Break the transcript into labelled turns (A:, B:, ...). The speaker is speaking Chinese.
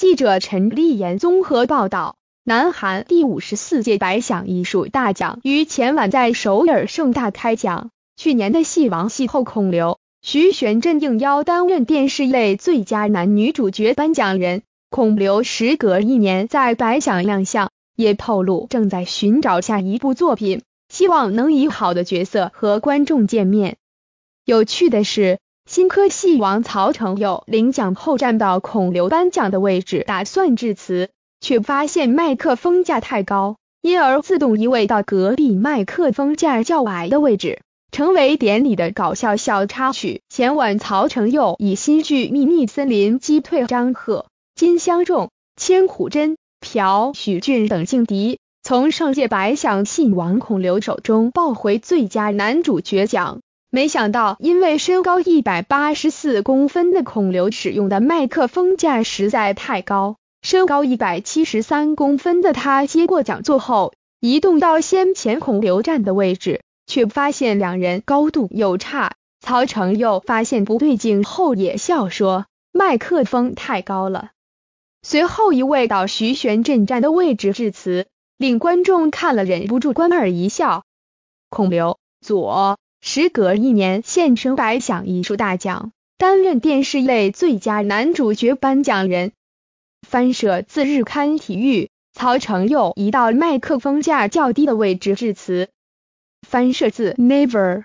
A: 记者陈立言综合报道：南韩第五十四届百想艺术大奖于前晚在首尔盛大开奖。去年的戏王戏后孔刘、徐玄振应邀担任电视类最佳男女主角颁奖人。孔刘时隔一年在百想亮相，也透露正在寻找下一部作品，希望能以好的角色和观众见面。有趣的是。新科戏王曹承佑领奖后站到孔刘颁奖的位置，打算致辞，却发现麦克风架太高，因而自动移位到隔壁麦克风架较矮的位置，成为典礼的搞笑小插曲。前晚，曹承佑以新剧《秘密森林》击退张赫、金相仲、千虎真、朴许俊等劲敌，从上届白想戏王孔刘手中抱回最佳男主角奖。没想到，因为身高一百八十四公分的孔刘使用的麦克风架实在太高，身高一百七十三公分的他接过讲座后，移动到先前孔刘站的位置，却发现两人高度有差。曹承佑发现不对劲后也笑说：“麦克风太高了。”随后一位到徐玄镇站的位置致辞，令观众看了忍不住莞尔一笑。孔刘左。时隔一年，现身百想艺术大奖，担任电视类最佳男主角颁奖人。翻摄自日刊体育。曹承佑移到麦克风架较低的位置致辞。翻摄自 Never。